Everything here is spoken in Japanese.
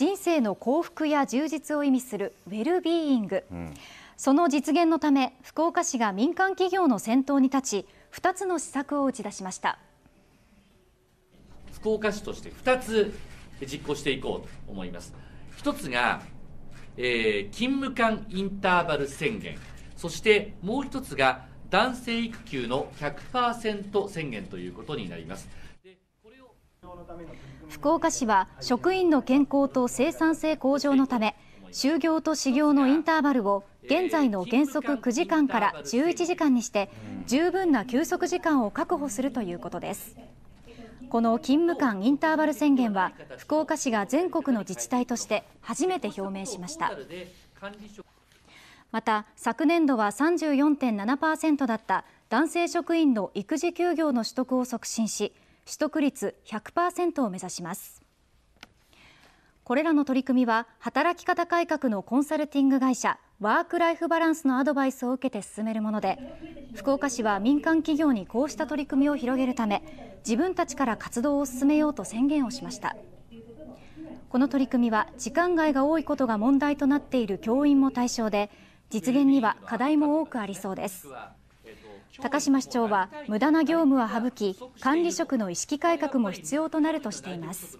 人生の幸福や充実を意味するウェルビーイング、うん、その実現のため福岡市が民間企業の先頭に立ち2つの施策を打ち出しました福岡市として2つ実行していこうと思います1つが、えー、勤務間インターバル宣言そしてもう1つが男性育休の100%宣言ということになります福岡市は職員の健康と生産性向上のため就業と始業のインターバルを現在の原則9時間から11時間にして十分な休息時間を確保するということですこの勤務間インターバル宣言は福岡市が全国の自治体として初めて表明しましたまた昨年度は34.7%だった男性職員の育児休業の取得を促進し取得率100%を目指しますこれらの取り組みは働き方改革のコンサルティング会社ワーク・ライフ・バランスのアドバイスを受けて進めるもので福岡市は民間企業にこうした取り組みを広げるため自分たちから活動を進めようと宣言をしましたこの取り組みは時間外が多いことが問題となっている教員も対象で実現には課題も多くありそうです。高島市長は無駄な業務は省き管理職の意識改革も必要となるとしています。